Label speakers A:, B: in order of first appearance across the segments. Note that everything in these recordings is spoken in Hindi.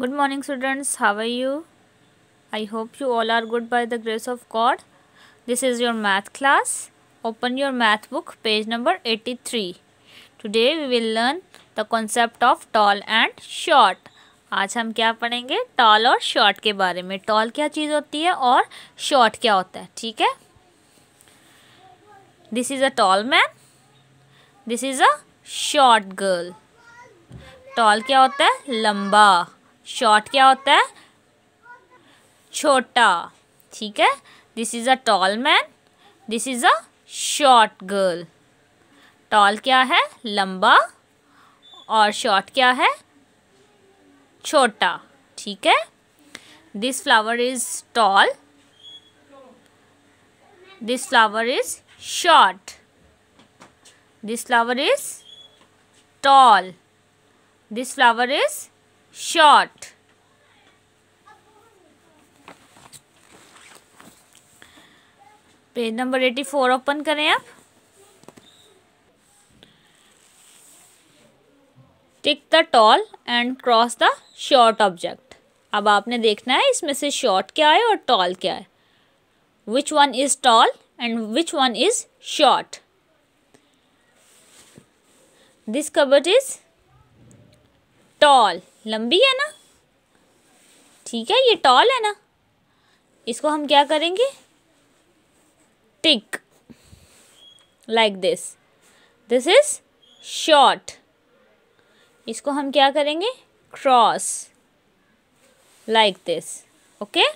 A: Good morning students how I you I hope you all are good by the grace of God this is your math class open your math book page number eighty three today we will learn the concept of tall and short आज हम क्या पढ़ेंगे टॉल और शॉर्ट के बारे में टॉल क्या चीज़ होती है और शॉर्ट क्या होता है ठीक है this is a tall man this is a short girl tall क्या होता है लंबा शॉर्ट क्या होता है छोटा ठीक है this is a tall man this is a short girl tall क्या है लंबा और शॉर्ट क्या है छोटा ठीक है this flower is tall this flower is short this flower is tall this flower is short page number eighty four open करें आप tick the tall and cross the short object अब आपने देखना है इसमें से शॉर्ट क्या है और टॉल क्या है which one is tall and which one is short this cupboard is tall लंबी है ना ठीक है ये टॉल है ना इसको हम क्या करेंगे tick like this this is short इसको हम क्या करेंगे cross like this okay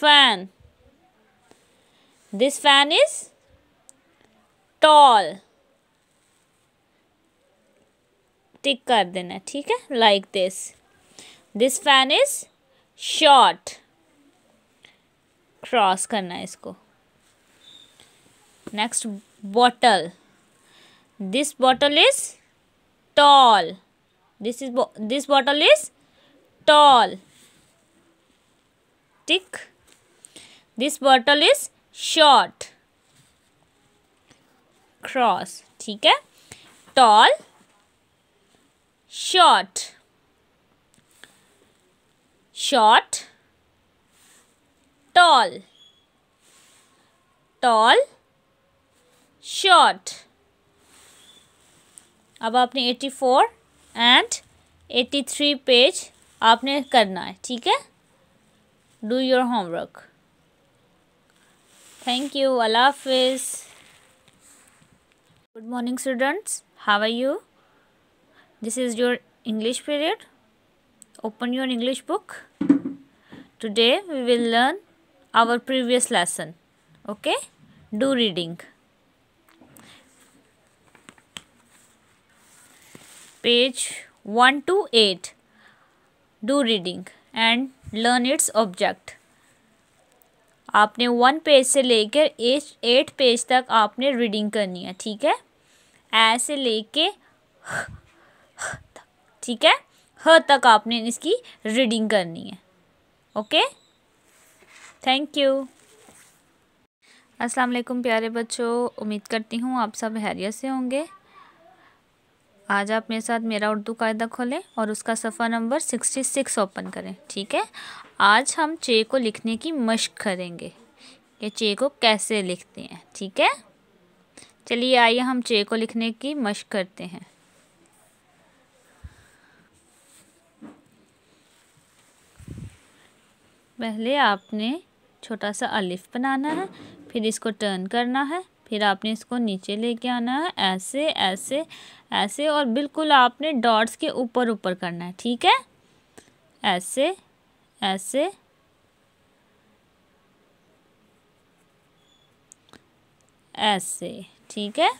A: fan this fan is tall tick कर देना है ठीक है like this this fan is short cross करना है इसको next bottle this bottle is tall this is this bottle is tall tick this bottle is short cross ठीक है टॉल short short tall tall short अब आपने eighty four and eighty three page आपने करना है ठीक है do your homework thank you अल्लाह हाफिज़ good morning students how are you this is your english period open your english book today we will learn our previous lesson okay do reading page 1 to 8 do reading and learn its object आपने वन पेज से लेकर एट एट पेज तक आपने रीडिंग करनी है ठीक है ऐसे लेके ठीक है ह तक आपने इसकी रीडिंग करनी है ओके थैंक यू अस्सलाम वालेकुम प्यारे बच्चों उम्मीद करती हूँ आप सब हैरियत से होंगे आज आप मेरे साथ मेरा उर्दू कायदा खोलें और उसका सफ़ा नंबर सिक्सटी सिक्स ओपन करें ठीक है आज हम चे को लिखने की मश्क करेंगे कि चे को कैसे लिखते हैं ठीक है चलिए आइए हम चे को लिखने की मश्क करते हैं पहले आपने छोटा सा अलिफ बनाना है फिर इसको टर्न करना है फिर आपने इसको नीचे लेके आना है ऐसे ऐसे ऐसे और बिल्कुल आपने डॉट्स के ऊपर ऊपर करना है ठीक है ऐसे ऐसे ऐसे ठीक है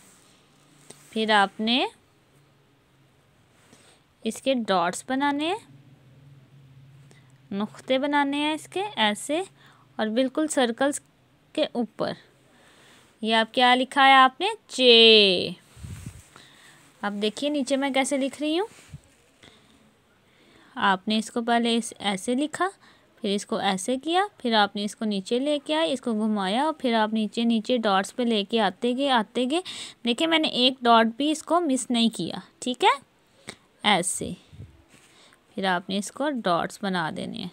A: फिर आपने इसके डॉट्स बनाने हैं नुक्ते बनाने हैं इसके ऐसे और बिल्कुल सर्कल्स के ऊपर ये आप क्या लिखा है आपने चे आप देखिए नीचे मैं कैसे लिख रही हूँ आपने इसको पहले इस ऐसे लिखा फिर इसको ऐसे किया फिर आपने इसको नीचे लेके आए इसको घुमाया और फिर आप नीचे नीचे डॉट्स पे लेके आते गए आते गए देखिए मैंने एक डॉट भी इसको मिस नहीं किया ठीक है ऐसे फिर आपने इसको डॉट्स बना देने हैं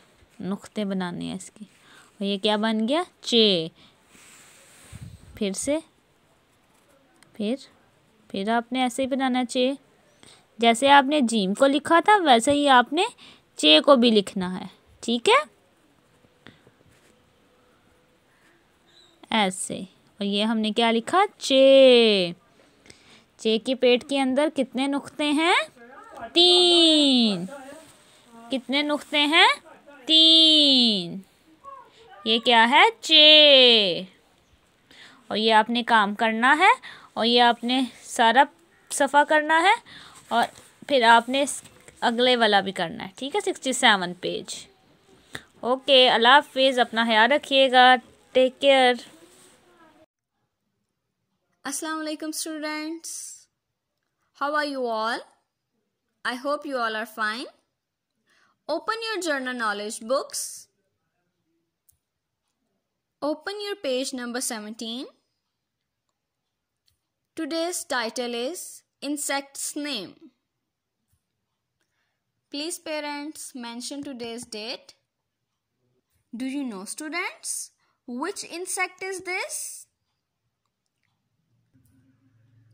A: नुक्ते बनाने हैं इसके और ये क्या बन गया चे फिर से फिर फिर आपने ऐसे ही बनाना चे जैसे आपने जीम को लिखा था वैसे ही आपने चे को भी लिखना है ठीक है ऐसे और ये हमने क्या लिखा चे चे के पेट के अंदर कितने नुक्ते हैं तीन कितने नुक्ते हैं तीन ये क्या है चे और ये आपने काम करना है और ये आपने सारा सफ़ा करना है और फिर आपने अगले वाला भी करना है ठीक है सिक्सटी सेवन पेज ओके अल्लाह हाफिज़ अपना ख्याल रखिएगा टेक केयर अस्सलाम वालेकुम
B: students how are you all I hope you all are fine Open your journal knowledge books. Open your page number 17. Today's title is Insect's Name. Please parents mention today's date. Do you know students? Which insect is this?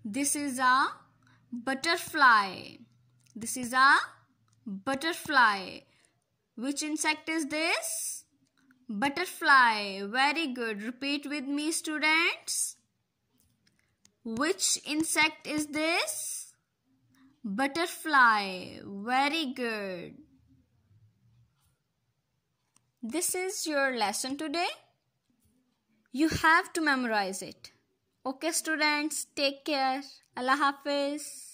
B: This is a butterfly. This is a Butterfly. Which insect is this? Butterfly. Very good. Repeat with me students. Which insect is this? Butterfly. Very good. This is your lesson today. You have to memorize it. Okay students, take care.
A: Allah Hafiz.